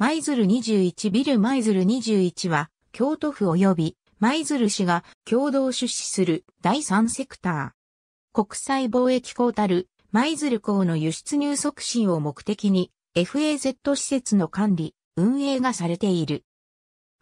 舞鶴21ビル舞鶴21は、京都府及び舞鶴市が共同出資する第三セクター。国際貿易港たる舞鶴港の輸出入促進を目的に FAZ 施設の管理、運営がされている。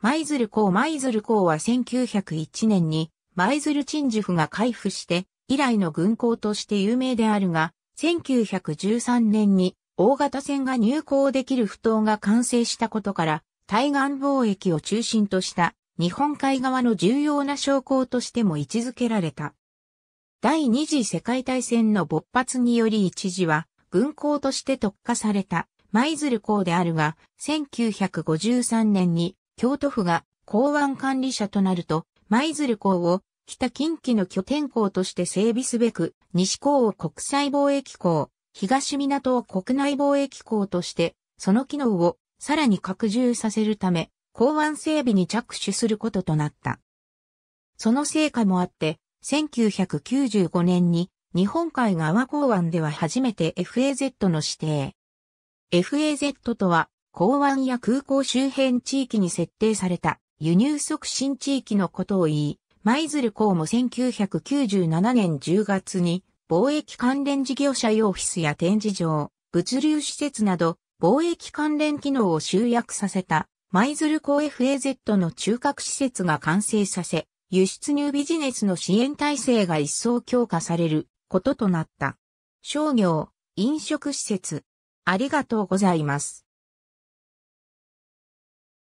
舞鶴港舞鶴港は1901年に舞鶴鎮守府が開府して以来の軍港として有名であるが、1913年に大型船が入港できる不当が完成したことから、対岸貿易を中心とした日本海側の重要な商港としても位置づけられた。第二次世界大戦の勃発により一時は軍港として特化された舞鶴港であるが、1953年に京都府が港湾管理者となると、舞鶴港を北近畿の拠点港として整備すべく、西港を国際貿易港、東港を国内貿易港として、その機能をさらに拡充させるため、港湾整備に着手することとなった。その成果もあって、1995年に日本海側港湾では初めて FAZ の指定。FAZ とは、港湾や空港周辺地域に設定された輸入促進地域のことを言い、舞鶴港も1997年10月に貿易関連事業者用オフィスや展示場、物流施設など、貿易関連機能を集約させた、舞鶴港 FAZ の中核施設が完成させ、輸出入ビジネスの支援体制が一層強化されることとなった。商業、飲食施設。ありがとうございます。